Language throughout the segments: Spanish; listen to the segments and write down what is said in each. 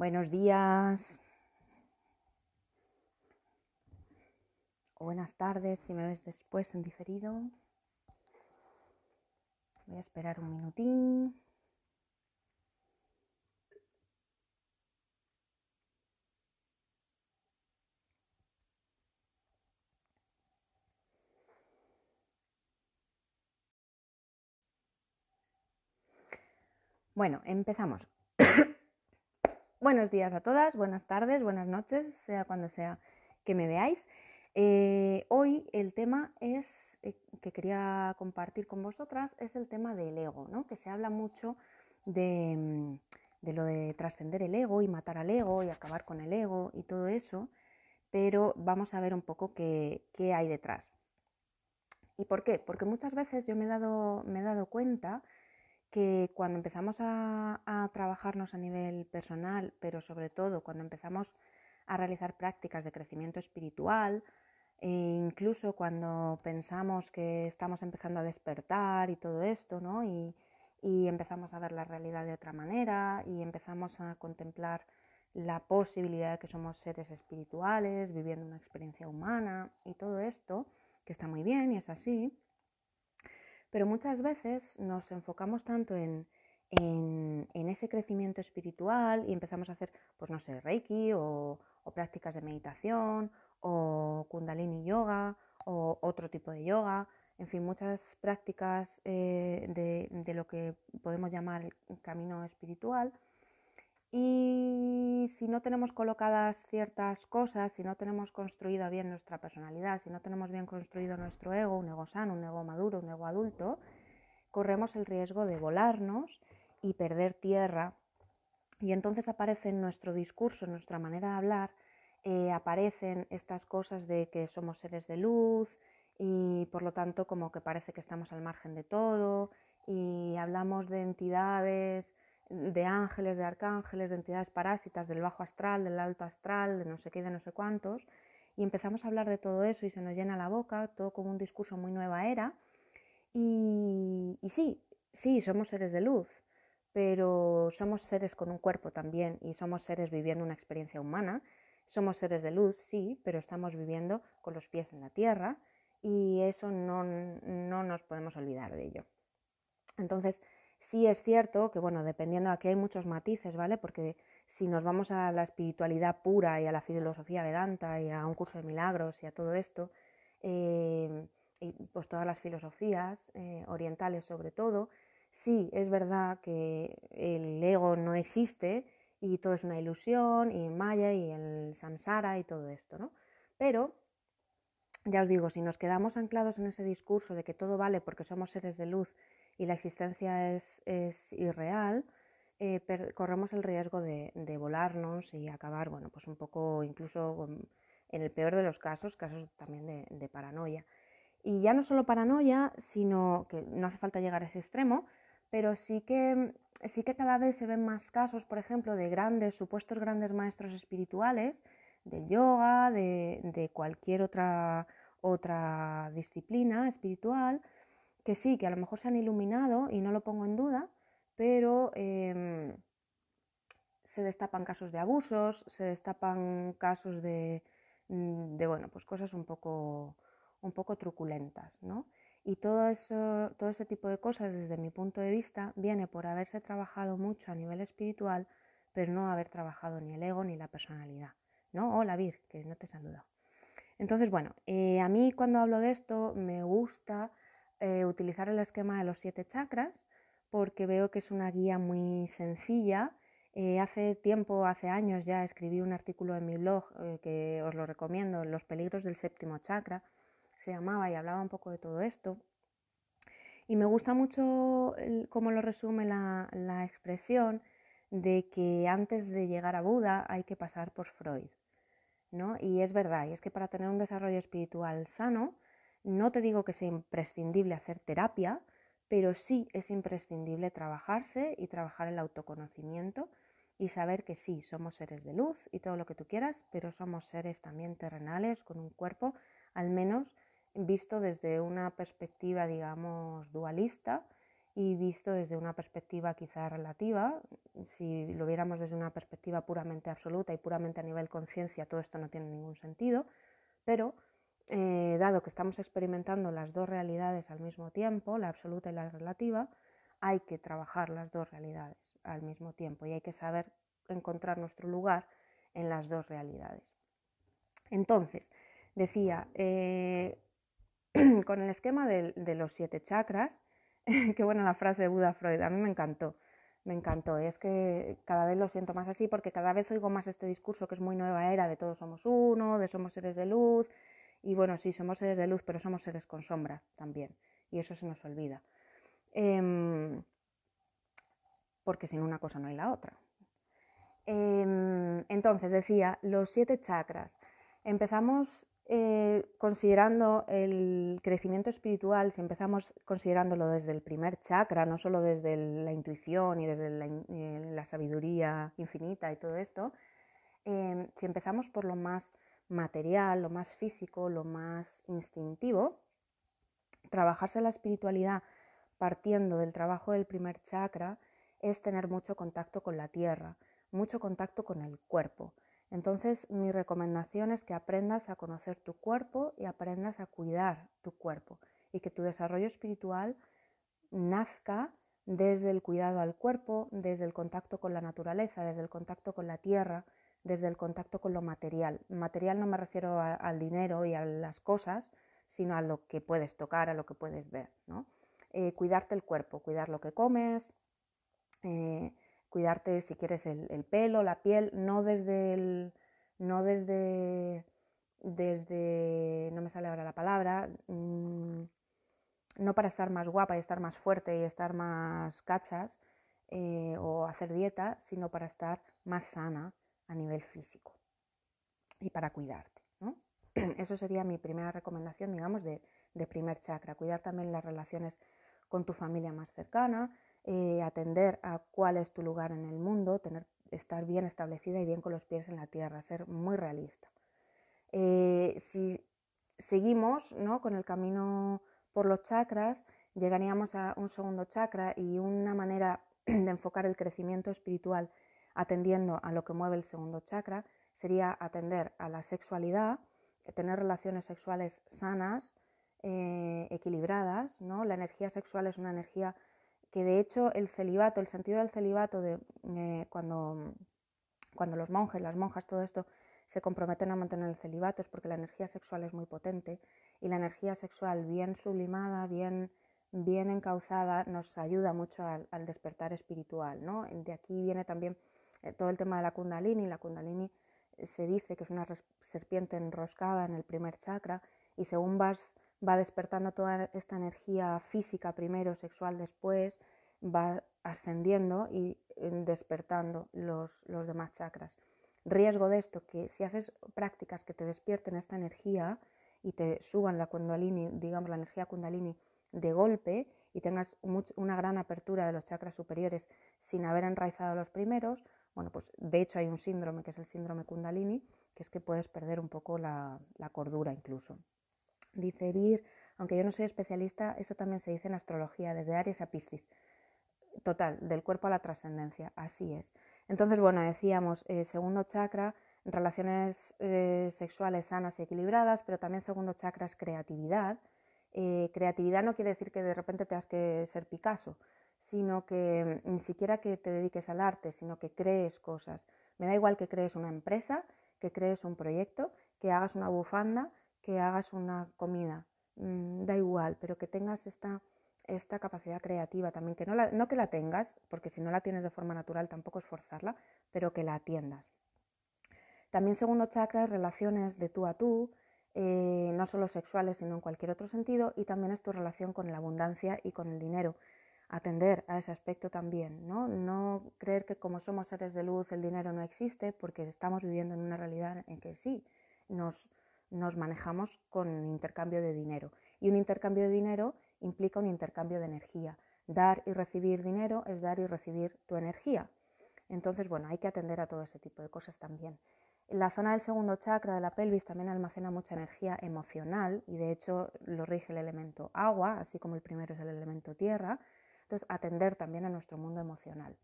Buenos días. O buenas tardes si me ves después en diferido. Voy a esperar un minutín. Bueno, empezamos. Buenos días a todas, buenas tardes, buenas noches, sea cuando sea que me veáis. Eh, hoy el tema es eh, que quería compartir con vosotras es el tema del ego, ¿no? Que se habla mucho mm, de, lo de trascender el ego y matar al ego y acabar con el ego y todo eso, pero vamos a ver un poco qué, hay detrás. ¿Y por qué? Porque muchas veces yo me he dado, me he dado cuenta que cuando empezamos a, trabajarnos a nivel personal, pero sobre todo cuando empezamos a realizar prácticas de crecimiento espiritual, e incluso cuando pensamos que estamos empezando a despertar y todo esto, y empezamos a ver la realidad de otra manera y empezamos a contemplar la posibilidad de que somos seres espirituales, viviendo una experiencia humana y todo esto, que está muy bien y es así, pero muchas veces nos enfocamos tanto en, ese crecimiento espiritual y empezamos a hacer, pues no sé, reiki o, prácticas de meditación o kundalini yoga o otro tipo de yoga, en fin, muchas prácticas eh, de, de, lo que podemos llamar el camino espiritual y si no tenemos colocadas ciertas cosas, si no tenemos construida bien nuestra personalidad, si no tenemos bien construido nuestro ego, un ego sano, un ego maduro, un ego adulto, corremos el riesgo de volarnos y perder tierra. Y entonces aparece en nuestro discurso, en nuestra manera de hablar, eh, aparecen estas cosas de que somos seres de luz y por lo tanto como que parece que estamos al margen de todo y hablamos de entidades de ángeles, de arcángeles, de entidades parásitas, del bajo astral, del alto astral, de no sé qué, de no sé cuántos, y empezamos a hablar de todo eso y se nos llena la boca, todo como un discurso muy nueva era, y, sí, sí, somos seres de luz, pero somos seres con un cuerpo también y somos seres viviendo una experiencia humana, somos seres de luz, sí, pero estamos viviendo con los pies en la tierra y eso no nos podemos olvidar de ello. Entonces, Sí es cierto que, bueno, dependiendo, aquí hay muchos matices, ¿vale? Porque si nos vamos a la espiritualidad pura y a la filosofía vedanta y a un curso de milagros y a todo esto, eh, y pues todas las filosofías eh, orientales sobre todo, sí es verdad que el ego no existe y todo es una ilusión y Maya y el samsara y todo esto, ¿no? Pero ya os digo, si nos quedamos anclados en ese discurso de que todo vale porque somos seres de luz y la existencia es, es irreal, eh, corremos el riesgo de, volarnos y acabar, bueno, pues un poco incluso en el peor de los casos, casos también de, de paranoia. Y ya no solo paranoia, sino que no hace falta llegar a ese extremo, pero sí que, sí que cada vez se ven más casos, por ejemplo, de grandes, supuestos grandes maestros espirituales, del yoga, de, de cualquier otra, otra disciplina espiritual, que sí, que a lo mejor se han iluminado y no lo pongo en duda, pero em, se destapan casos de abusos, se destapan casos mm, de, bueno, pues cosas un poco, un poco truculentas, ¿no? Y todo, eso, todo ese tipo de cosas, desde mi punto de vista, viene por haberse trabajado mucho a nivel espiritual, pero no haber trabajado ni el ego ni la personalidad, ¿no? O la vir, que no te saluda. Entonces, bueno, eh, a mí cuando hablo de esto me gusta eh, utilizar el esquema de los siete chakras porque veo que es una guía muy sencilla. Eh, hace tiempo, hace años ya, escribí un artículo en mi blog eh, que os lo recomiendo, Los peligros del séptimo chakra, se llamaba y hablaba un poco de todo esto. Y me gusta mucho cómo lo resume la, la expresión de que antes de llegar a Buda hay que pasar por Freud. ¿no? Y es verdad, y es que para tener un desarrollo espiritual sano, no te digo que sea imprescindible hacer terapia, pero sí es imprescindible trabajarse y trabajar el autoconocimiento y saber que sí, somos seres de luz y todo lo que tú quieras, pero somos seres también terrenales con un cuerpo, al menos visto desde una perspectiva, digamos, dualista y visto desde una perspectiva quizá relativa, si lo viéramos desde una perspectiva puramente absoluta y puramente a nivel conciencia, todo esto no tiene ningún sentido, pero eh, dado que estamos experimentando las dos realidades al mismo tiempo, la absoluta y la relativa, hay que trabajar las dos realidades al mismo tiempo y hay que saber encontrar nuestro lugar en las dos realidades. Entonces, decía, eh, con el esquema de, los siete chakras, qué buena la frase de Buda Freud, a mí me encantó, me encantó, es que cada vez lo siento más así porque cada vez oigo más este discurso que es muy nueva era de todos somos uno, de somos seres de luz, y bueno, sí, somos seres de luz, pero somos seres con sombra también. Y eso se nos olvida. Em, porque sin una cosa no hay la otra. Em, entonces, decía, los siete chakras. Empezamos eh, considerando el crecimiento espiritual, si empezamos considerándolo desde el primer chakra, no solo desde la intuición y desde eh, la, sabiduría infinita y todo esto, em, si empezamos por lo más material, lo más físico, lo más instintivo. Trabajarse la espiritualidad partiendo del trabajo del primer chakra es tener mucho contacto con la tierra, mucho contacto con el cuerpo. Entonces mi recomendación es que aprendas a conocer tu cuerpo y aprendas a cuidar tu cuerpo y que tu desarrollo espiritual nazca desde el cuidado al cuerpo, desde el contacto con la naturaleza, desde el contacto con la tierra, desde el contacto con lo material. Material no me refiero al dinero y a las cosas, sino a lo que puedes tocar, a lo que puedes ver. Eh, cuidarte el cuerpo, cuidar lo que comes, eh, cuidarte si quieres el, pelo, la piel, no desde el, no desde, desde, no me sale ahora la palabra, mm, no para estar más guapa y estar más fuerte y estar más cachas eh, o hacer dieta, sino para estar más sana, a nivel físico y para cuidarte. Eso sería mi primera recomendación, digamos, de, primer chakra. Cuidar también las relaciones con tu familia más cercana, eh, atender a cuál es tu lugar en el mundo, tener, estar bien establecida y bien con los pies en la tierra, ser muy realista. Eh, si seguimos con el camino por los chakras, llegaríamos a un segundo chakra y una manera de enfocar el crecimiento espiritual atendiendo a lo que mueve el segundo chakra, sería atender a la sexualidad, eh, tener relaciones sexuales sanas, eh, equilibradas, ¿no? La energía sexual es una energía que de hecho el celibato, el sentido del celibato de eh, cuando, cuando los monjes, las monjas, todo esto se comprometen a mantener el celibato es porque la energía sexual es muy potente y la energía sexual bien sublimada, bien, bien encauzada nos ayuda mucho al, despertar espiritual, De aquí viene también eh, todo el tema de la kundalini. La kundalini eh, se dice que es una serpiente enroscada en el primer chakra y según va despertando toda esta energía física primero, sexual después, va ascendiendo y eh, despertando los, demás chakras. Riesgo de esto, que si haces prácticas que te despierten esta energía y te suban la kundalini, digamos la energía kundalini de golpe y tengas una gran apertura de los chakras superiores sin haber enraizado los primeros, bueno, pues de hecho hay un síndrome que es el síndrome Kundalini, que es que puedes perder un poco la, cordura incluso. Dice Vir, aunque yo no soy especialista, eso también se dice en astrología, desde Aries a Piscis. Total, del cuerpo a la trascendencia, así es. Entonces, bueno, decíamos, eh, segundo chakra, relaciones eh, sexuales sanas y equilibradas, pero también segundo chakra es creatividad. Eh, creatividad no quiere decir que de repente tengas que ser Picasso, sino que ni siquiera que te dediques al arte, sino que crees cosas. Me da igual que crees una empresa, que crees un proyecto, que hagas una bufanda, que hagas una comida. Mm, da igual, pero que tengas esta, capacidad creativa también, que no, la, que la tengas, porque si no la tienes de forma natural tampoco es forzarla, pero que la atiendas. También segundo chakra, relaciones de tú a tú, eh, no solo sexuales, sino en cualquier otro sentido, y también es tu relación con la abundancia y con el dinero atender a ese aspecto también, ¿no? creer que como somos seres de luz el dinero no existe porque estamos viviendo en una realidad en que sí, nos, nos manejamos con intercambio de dinero. Y un intercambio de dinero implica un intercambio de energía. Dar y recibir dinero es dar y recibir tu energía. Entonces, bueno, hay que atender a todo ese tipo de cosas también. La zona del segundo chakra de la pelvis también almacena mucha energía emocional y de hecho lo rige el elemento agua, así como el primero es el elemento tierra es atender también a nuestro mundo emocional.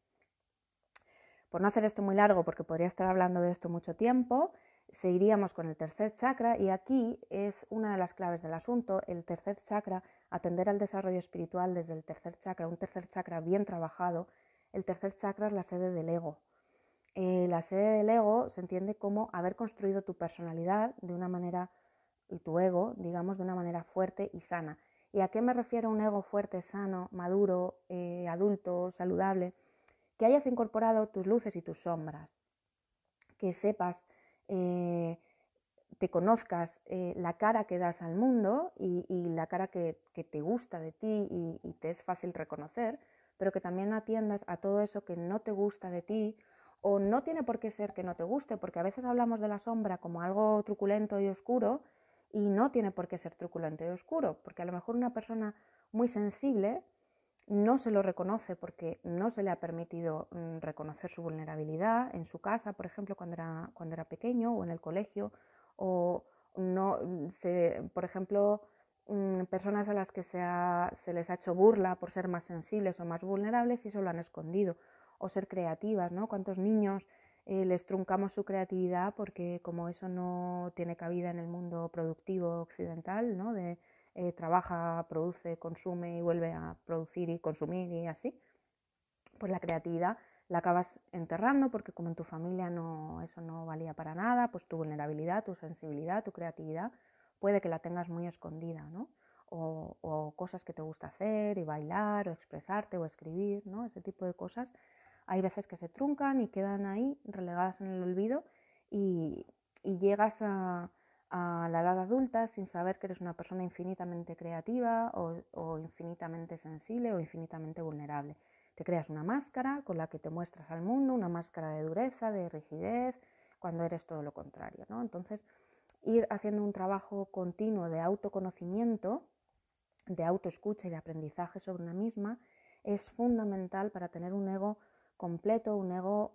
Por no hacer esto muy largo, porque podría estar hablando de esto mucho tiempo, seguiríamos con el tercer chakra y aquí es una de las claves del asunto, el tercer chakra, atender al desarrollo espiritual desde el tercer chakra, un tercer chakra bien trabajado. El tercer chakra es la sede del ego. Eh, la sede del ego se entiende como haber construido tu personalidad de una manera y tu ego, digamos, de una manera fuerte y sana. ¿Y a qué me refiero un ego fuerte, sano, maduro, eh, adulto, saludable? Que hayas incorporado tus luces y tus sombras, que sepas, eh, te conozcas eh, la cara que das al mundo y, la cara que, te gusta de ti y te es fácil reconocer, pero que también atiendas a todo eso que no te gusta de ti o no tiene por qué ser que no te guste, porque a veces hablamos de la sombra como algo truculento y oscuro y no tiene por qué ser truculento y oscuro, porque a lo mejor una persona muy sensible no se lo reconoce porque no se le ha permitido mm, reconocer su vulnerabilidad en su casa, por ejemplo, cuando era, cuando era pequeño o en el colegio, o no mm, se, por ejemplo, mm, personas a las que se, ha, se les ha hecho burla por ser más sensibles o más vulnerables y eso lo han escondido, o ser creativas, ¿no? ¿Cuántos niños eh, les truncamos su creatividad porque como eso no tiene cabida en el mundo productivo occidental, de eh, trabaja, produce, consume y vuelve a producir y consumir y así, pues la creatividad la acabas enterrando porque como en tu familia no, eso no valía para nada, pues tu vulnerabilidad, tu sensibilidad, tu creatividad puede que la tengas muy escondida, O, cosas que te gusta hacer y bailar o expresarte o escribir, Ese tipo de cosas hay veces que se truncan y quedan ahí relegadas en el olvido y, llegas a, la edad adulta sin saber que eres una persona infinitamente creativa o, infinitamente sensible o infinitamente vulnerable. Te creas una máscara con la que te muestras al mundo, una máscara de dureza, de rigidez, cuando eres todo lo contrario. Entonces, ir haciendo un trabajo continuo de autoconocimiento, de autoescucha y de aprendizaje sobre una misma es fundamental para tener un ego completo, un ego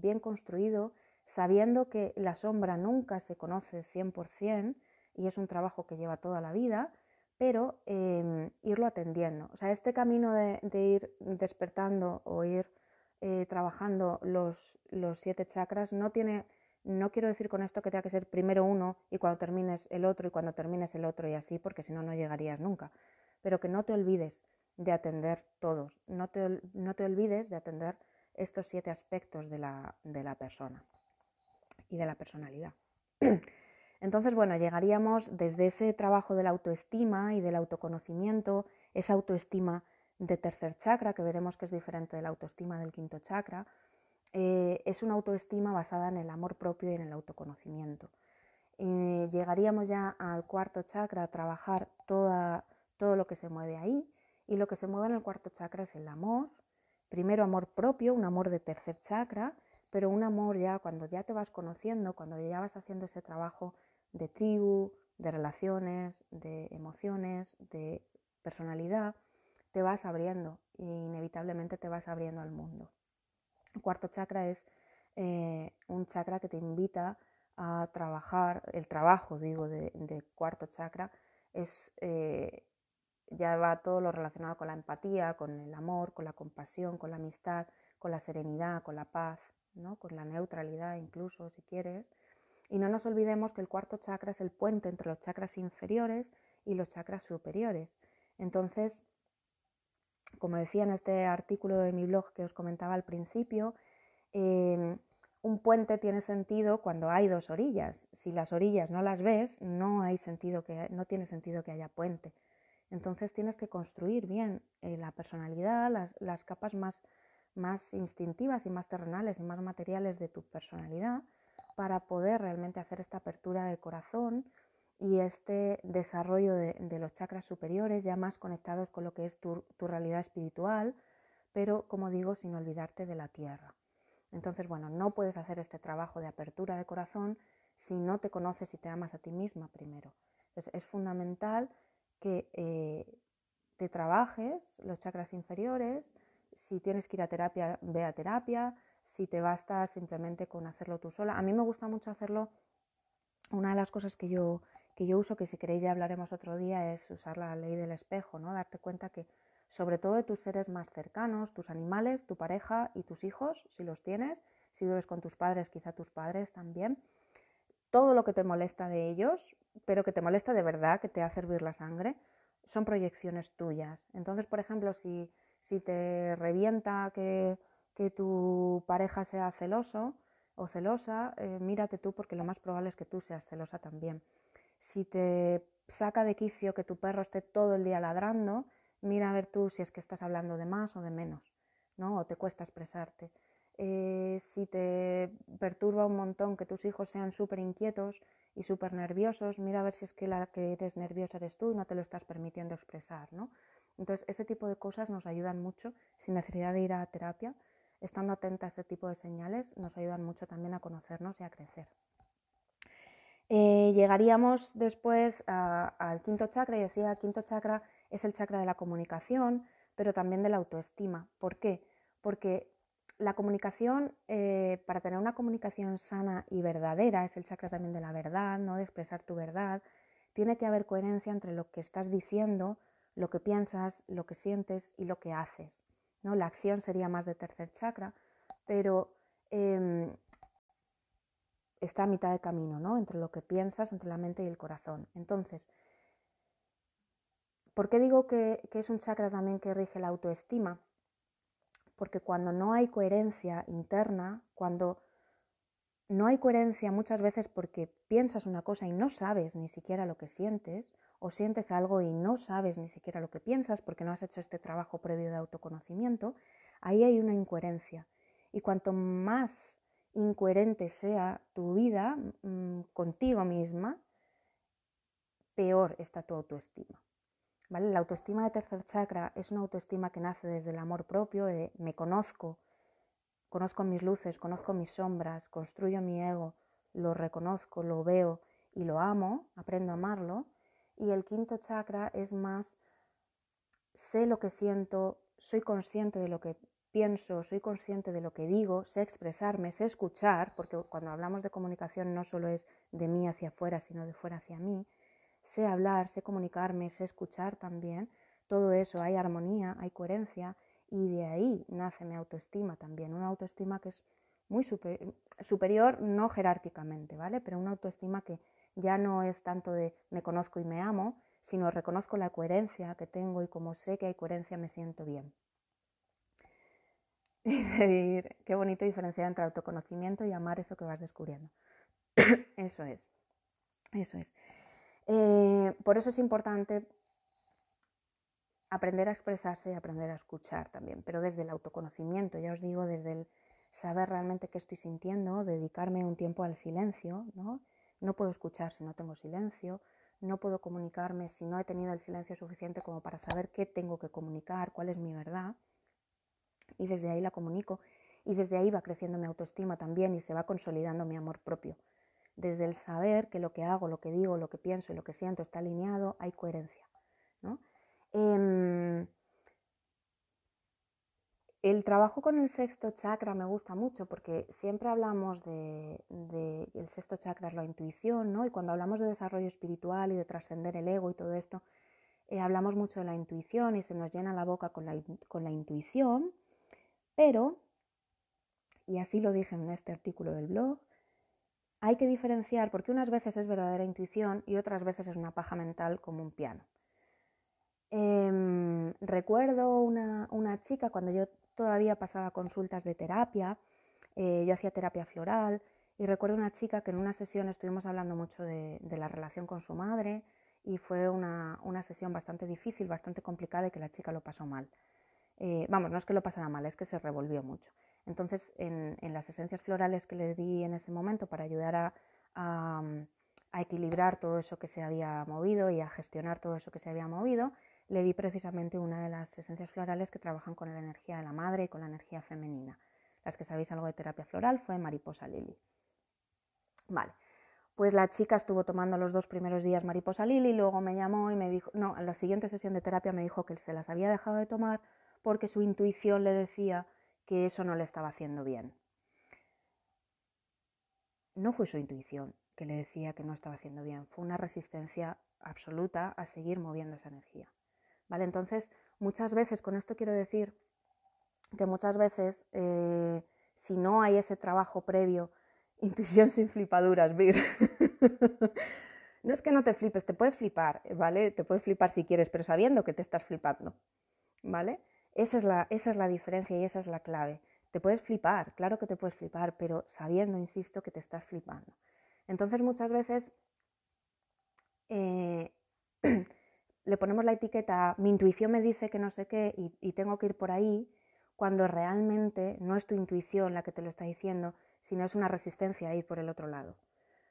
bien construido, sabiendo que la sombra nunca se conoce 100% y es un trabajo que lleva toda la vida, pero em, irlo atendiendo. O sea, este camino de, ir despertando o ir eh, trabajando los, los siete chakras no tiene... No quiero decir con esto que tenga que ser primero uno y cuando termines el otro y cuando termines el otro y así, porque si no, no llegarías nunca. Pero que no te olvides de atender todos. No te, olvides de atender estos siete aspectos de la, persona y de la personalidad. Entonces, bueno, llegaríamos desde ese trabajo de la autoestima y del autoconocimiento, esa autoestima de tercer chakra, que veremos que es diferente de la autoestima del quinto chakra, eh, es una autoestima basada en el amor propio y en el autoconocimiento. Eh, llegaríamos ya al cuarto chakra a trabajar todo lo que se mueve ahí, y lo que se mueve en el cuarto chakra es el amor. Primero amor propio, un amor de tercer chakra, pero un amor ya cuando ya te vas conociendo, cuando ya vas haciendo ese trabajo de tribu, de relaciones, de emociones, de personalidad, te vas abriendo e inevitablemente te vas abriendo al mundo. El cuarto chakra es eh, un chakra que te invita a trabajar, el trabajo, digo, de, cuarto chakra es eh, ya va todo lo relacionado con la empatía, con el amor, con la compasión, con la amistad, con la serenidad, con la paz, ¿no? con la neutralidad incluso, si quieres. Y no nos olvidemos que el cuarto chakra es el puente entre los chakras inferiores y los chakras superiores. Entonces, como decía en este artículo de mi blog que os comentaba al principio, em, un puente tiene sentido cuando hay dos orillas. Si las orillas no las ves, no hay sentido que no tiene sentido que haya puente. Entonces tienes que construir bien eh, la personalidad, las, capas más, más instintivas y más terrenales y más materiales de tu personalidad para poder realmente hacer esta apertura del corazón y este desarrollo de, los chakras superiores ya más conectados con lo que es tu, realidad espiritual, pero como digo, sin olvidarte de la tierra. Entonces, bueno, no puedes hacer este trabajo de apertura de corazón si no te conoces y te amas a ti misma primero. es fundamental que eh, te trabajes los chakras inferiores, si tienes que ir a terapia, ve a terapia, si te basta simplemente con hacerlo tú sola. A mí me gusta mucho hacerlo, una de las cosas que yo, que yo uso, que si queréis ya hablaremos otro día, es usar la ley del espejo, ¿no? Darte cuenta que sobre todo de tus seres más cercanos, tus animales, tu pareja y tus hijos, si los tienes, si vives con tus padres, quizá tus padres también, todo lo que te molesta de ellos, pero que te molesta de verdad, que te hace hervir la sangre, son proyecciones tuyas. Entonces, por ejemplo, si, te revienta que, tu pareja sea celoso o celosa, eh, mírate tú porque lo más probable es que tú seas celosa también. Si te saca de quicio que tu perro esté todo el día ladrando, mira a ver tú si es que estás hablando de más o de menos, ¿no? O te cuesta expresarte. Eh, si te perturba un montón que tus hijos sean súper inquietos y súper nerviosos, mira a ver si es que la que eres nerviosa eres tú y no te lo estás permitiendo expresar, ¿no? Entonces, ese tipo de cosas nos ayudan mucho sin necesidad de ir a terapia. Estando atenta a ese tipo de señales, nos ayudan mucho también a conocernos y a crecer. Eh, llegaríamos después al quinto chakra y decía, el quinto chakra es el chakra de la comunicación, pero también de la autoestima. ¿Por qué? Porque la comunicación, eh, para tener una comunicación sana y verdadera, es el chakra también de la verdad, ¿no? de expresar tu verdad, tiene que haber coherencia entre lo que estás diciendo, lo que piensas, lo que sientes y lo que haces. ¿no? La acción sería más de tercer chakra, pero em, está a mitad de camino, ¿no? Entre lo que piensas, entre la mente y el corazón. Entonces, ¿por qué digo que, que es un chakra también que rige la autoestima? porque cuando no hay coherencia interna, cuando no hay coherencia muchas veces porque piensas una cosa y no sabes ni siquiera lo que sientes, o sientes algo y no sabes ni siquiera lo que piensas porque no has hecho este trabajo previo de autoconocimiento, ahí hay una incoherencia. Y cuanto más incoherente sea tu vida mm, contigo misma, peor está tu autoestima. La autoestima de tercer chakra es una autoestima que nace desde el amor propio, de me conozco, conozco mis luces, conozco mis sombras, construyo mi ego, lo reconozco, lo veo y lo amo, aprendo a amarlo. Y el quinto chakra es más, sé lo que siento, soy consciente de lo que pienso, soy consciente de lo que digo, sé expresarme, sé escuchar, porque cuando hablamos de comunicación no solo es de mí hacia afuera, sino de fuera hacia mí, sé hablar, sé comunicarme, sé escuchar también, todo eso, hay armonía, hay coherencia y de ahí nace mi autoestima también, una autoestima que es muy superior, no jerárquicamente, ¿vale? Pero una autoestima que ya no es tanto de me conozco y me amo, sino reconozco la coherencia que tengo y como sé que hay coherencia me siento bien. Qué bonito diferenciar entre autoconocimiento y amar eso que vas descubriendo. eso es, eso es. Eh, por eso es importante aprender a expresarse y aprender a escuchar también, pero desde el autoconocimiento, ya os digo, desde el saber realmente qué estoy sintiendo, dedicarme un tiempo al silencio, No puedo escuchar si no tengo silencio, no puedo comunicarme si no he tenido el silencio suficiente como para saber qué tengo que comunicar, cuál es mi verdad, y desde ahí la comunico, y desde ahí va creciendo mi autoestima también y se va consolidando mi amor propio desde el saber que lo que hago, lo que digo, lo que pienso y lo que siento está alineado, hay coherencia. Em, el trabajo con el sexto chakra me gusta mucho porque siempre hablamos de, el sexto chakra es la intuición, ¿no? Y cuando hablamos de desarrollo espiritual y de trascender el ego y todo esto, eh, hablamos mucho de la intuición y se nos llena la boca con la intuición, pero, y así lo dije en este artículo del blog, hay que diferenciar porque unas veces es verdadera intuición y otras veces es una paja mental como un piano. Em, recuerdo una, chica cuando yo todavía pasaba consultas de terapia, eh, yo hacía terapia floral y recuerdo una chica que en una sesión estuvimos hablando mucho de, la relación con su madre y fue una, sesión bastante difícil, bastante complicada y que la chica lo pasó mal. Eh, vamos, no es que lo pasara mal, es que se revolvió mucho. Entonces, en, las esencias florales que le di en ese momento para ayudar a, a, equilibrar todo eso que se había movido y a gestionar todo eso que se había movido, le di precisamente una de las esencias florales que trabajan con la energía de la madre y con la energía femenina. Las que sabéis algo de terapia floral fue Mariposa Lili. Vale, pues la chica estuvo tomando los dos primeros días Mariposa Lili, luego me llamó y me dijo, no, en la siguiente sesión de terapia me dijo que se las había dejado de tomar porque su intuición le decía que eso no le estaba haciendo bien. No fue su intuición que le decía que no estaba haciendo bien, fue una resistencia absoluta a seguir moviendo esa energía. ¿Vale? Entonces, muchas veces, con esto quiero decir que muchas veces, eh, si no hay ese trabajo previo, intuición sin flipaduras, Vir. no es que no te flipes, te puedes flipar, ¿vale? Te puedes flipar si quieres, pero sabiendo que te estás flipando, ¿vale? Esa es, la, diferencia y esa es la clave. Te puedes flipar, claro que te puedes flipar, pero sabiendo, insisto, que te estás flipando. Entonces muchas veces eh, le ponemos la etiqueta, mi intuición me dice que no sé qué y, tengo que ir por ahí, cuando realmente no es tu intuición la que te lo está diciendo, sino es una resistencia a ir por el otro lado.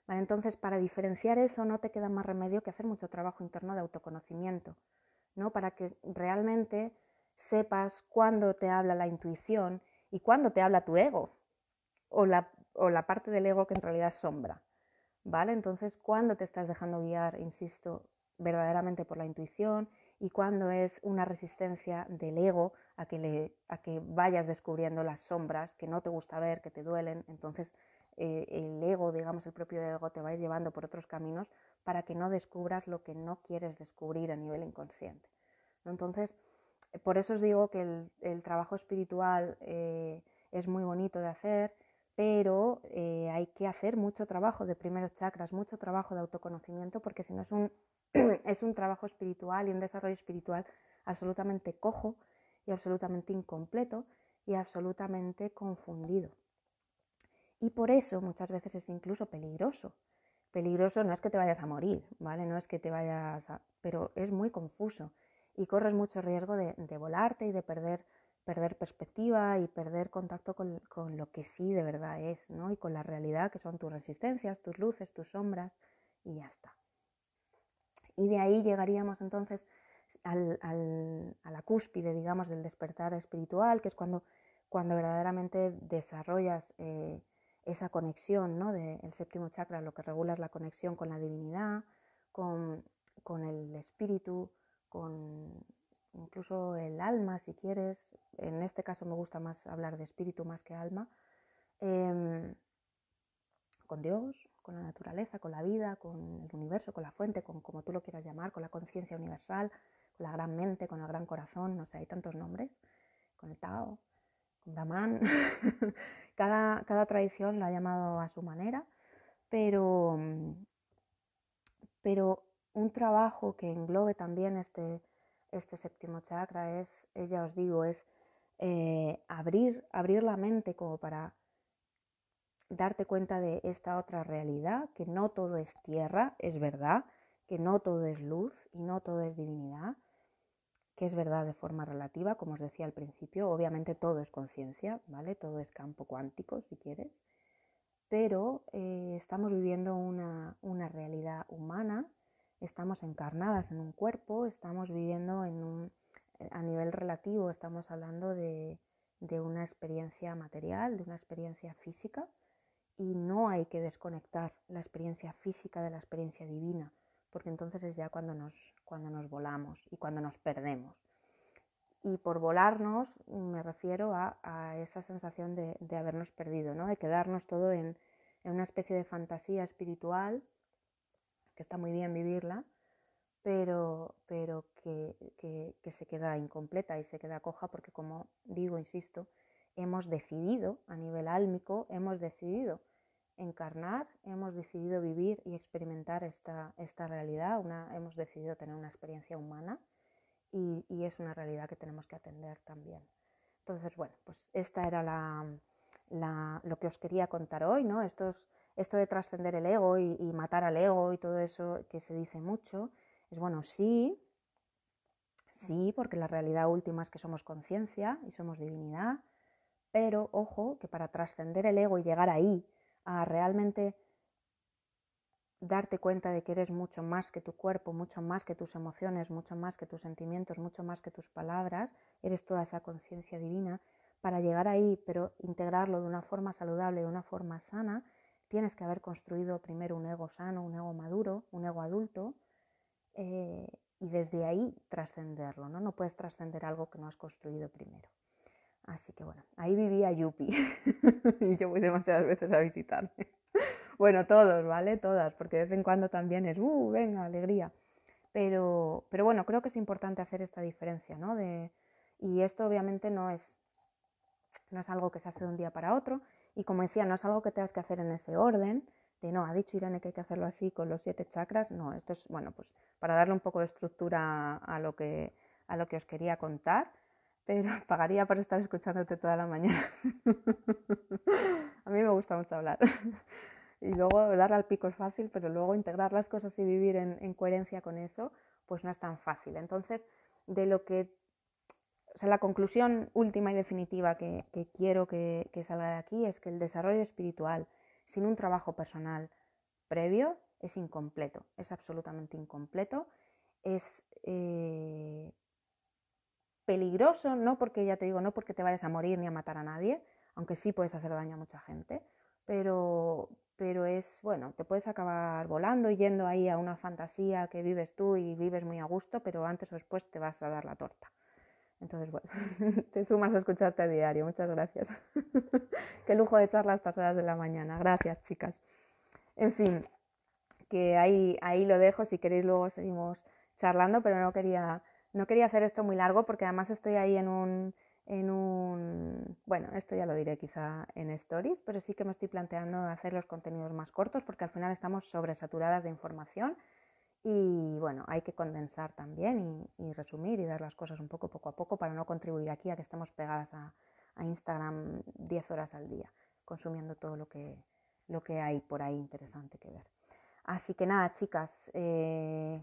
Entonces, para diferenciar eso no te queda más remedio que hacer mucho trabajo interno de autoconocimiento, ¿no? Para que realmente sepas cuándo te habla la intuición y cuándo te habla tu ego o la, o la parte del ego que en realidad es sombra. ¿Vale? Entonces, cuándo te estás dejando guiar, insisto, verdaderamente por la intuición y cuándo es una resistencia del ego a que, le, a que vayas descubriendo las sombras que no te gusta ver, que te duelen. Entonces, eh, el ego, digamos, el propio ego te va llevando por otros caminos para que no descubras lo que no quieres descubrir a nivel inconsciente. Entonces, por eso os digo que el, trabajo espiritual eh, es muy bonito de hacer, pero eh, hay que hacer mucho trabajo de primeros chakras, mucho trabajo de autoconocimiento, porque si no es un, es un trabajo espiritual y un desarrollo espiritual absolutamente cojo y absolutamente incompleto y absolutamente confundido. Y por eso muchas veces es incluso peligroso. Peligroso no es que te vayas a morir, ¿vale? No es que te vayas pero es muy confuso y corres mucho riesgo de, volarte y de perder, perder perspectiva y perder contacto con, lo que sí de verdad es, ¿no? Y con la realidad que son tus resistencias, tus luces, tus sombras y ya está. Y de ahí llegaríamos entonces a la cúspide, digamos, del despertar espiritual, que es cuando, cuando verdaderamente desarrollas eh, esa conexión ¿no? del séptimo chakra, lo que regula es la conexión con la divinidad, con el espíritu, con incluso el alma, si quieres. En este caso me gusta más hablar de espíritu más que alma. Em, con Dios, con la naturaleza, con la vida, con el universo, con la fuente, con como tú lo quieras llamar, con la conciencia universal, con la gran mente, con el gran corazón, no sé, hay tantos nombres, con el Tao, con Daman cada, cada tradición la ha llamado a su manera, pero, pero un trabajo que englobe también este, este séptimo chakra es, ya os digo, es eh, abrir, abrir la mente como para darte cuenta de esta otra realidad, que no todo es tierra, es verdad, que no todo es luz y no todo es divinidad, que es verdad de forma relativa, como os decía al principio, obviamente todo es conciencia, ¿vale? Todo es campo cuántico, si quieres, pero eh, estamos viviendo una realidad humana estamos encarnadas en un cuerpo, estamos viviendo en un, eh, a nivel relativo, estamos hablando de, una experiencia material, de una experiencia física, y no hay que desconectar la experiencia física de la experiencia divina, porque entonces es ya cuando nos, cuando nos volamos y cuando nos perdemos. Y por volarnos me refiero a, esa sensación de, habernos perdido, ¿no? de quedarnos todo en, en una especie de fantasía espiritual que está muy bien vivirla, pero, pero que, se queda incompleta y se queda coja porque, como digo, insisto, hemos decidido a nivel álmico, hemos decidido encarnar, hemos decidido vivir y experimentar esta, esta realidad, una, hemos decidido tener una experiencia humana y, es una realidad que tenemos que atender también. Entonces, bueno, pues esta era la, lo que os quería contar hoy, ¿no? Estos esto de trascender el ego y, matar al ego y todo eso que se dice mucho, es bueno, sí, sí, porque la realidad última es que somos conciencia y somos divinidad, pero ojo que para trascender el ego y llegar ahí, a realmente darte cuenta de que eres mucho más que tu cuerpo, mucho más que tus emociones, mucho más que tus sentimientos, mucho más que tus palabras, eres toda esa conciencia divina, para llegar ahí, pero integrarlo de una forma saludable, de una forma sana, tienes que haber construido primero un ego sano, un ego maduro, un ego adulto, eh, y desde ahí trascenderlo, ¿no? No puedes trascender algo que no has construido primero. Así que bueno, ahí vivía Yupi y yo voy demasiadas veces a visitarle. bueno, todos, ¿vale? Todas, porque de vez en cuando también es, ¡uh, venga, alegría! Pero, pero bueno, creo que es importante hacer esta diferencia, ¿no? De, y esto obviamente no es, no es algo que se hace de un día para otro, y como decía, no es algo que tengas que hacer en ese orden, de no, ha dicho Irene que hay que hacerlo así con los siete chakras, no, esto es, bueno, pues para darle un poco de estructura a lo que, a lo que os quería contar, pero pagaría por estar escuchándote toda la mañana. a mí me gusta mucho hablar. y luego darle al pico es fácil, pero luego integrar las cosas y vivir en, en coherencia con eso, pues no es tan fácil. Entonces, de lo que la conclusión última y definitiva que, quiero que, salga de aquí es que el desarrollo espiritual sin un trabajo personal previo es incompleto, es absolutamente incompleto, es eh, peligroso, no porque ya te digo, no porque te vayas a morir ni a matar a nadie, aunque sí puedes hacer daño a mucha gente, pero, pero es, bueno, te puedes acabar volando, yendo ahí a una fantasía que vives tú y vives muy a gusto, pero antes o después te vas a dar la torta. Entonces, bueno, te sumas a escucharte a diario. Muchas gracias. Qué lujo de charla estas horas de la mañana. Gracias, chicas. En fin, que ahí, lo dejo. Si queréis, luego seguimos charlando, pero no quería, no quería hacer esto muy largo porque además estoy ahí en un, en un... Bueno, esto ya lo diré quizá en stories, pero sí que me estoy planteando hacer los contenidos más cortos porque al final estamos sobresaturadas de información y bueno, hay que condensar también y, resumir y dar las cosas un poco poco a poco para no contribuir aquí a que estemos pegadas a, Instagram 10 horas al día, consumiendo todo lo que, lo que hay por ahí interesante que ver. Así que nada, chicas, eh,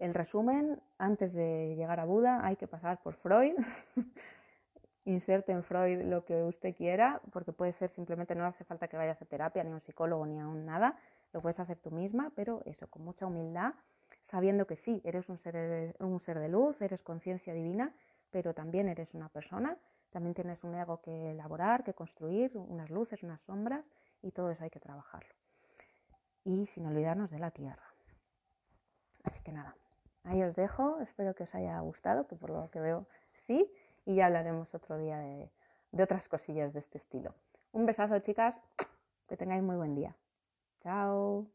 el resumen, antes de llegar a Buda hay que pasar por Freud. Inserte en Freud lo que usted quiera, porque puede ser simplemente no hace falta que vayas a terapia, ni a un psicólogo, ni a un nada, lo puedes hacer tú misma, pero eso, con mucha humildad sabiendo que sí, eres un ser, eh, un ser de luz, eres conciencia divina, pero también eres una persona, también tienes un ego que elaborar, que construir, unas luces, unas sombras, y todo eso hay que trabajarlo. Y sin olvidarnos de la tierra. Así que nada, ahí os dejo, espero que os haya gustado, que por lo que veo sí, y ya hablaremos otro día de, de otras cosillas de este estilo. Un besazo chicas, que tengáis muy buen día. Chao.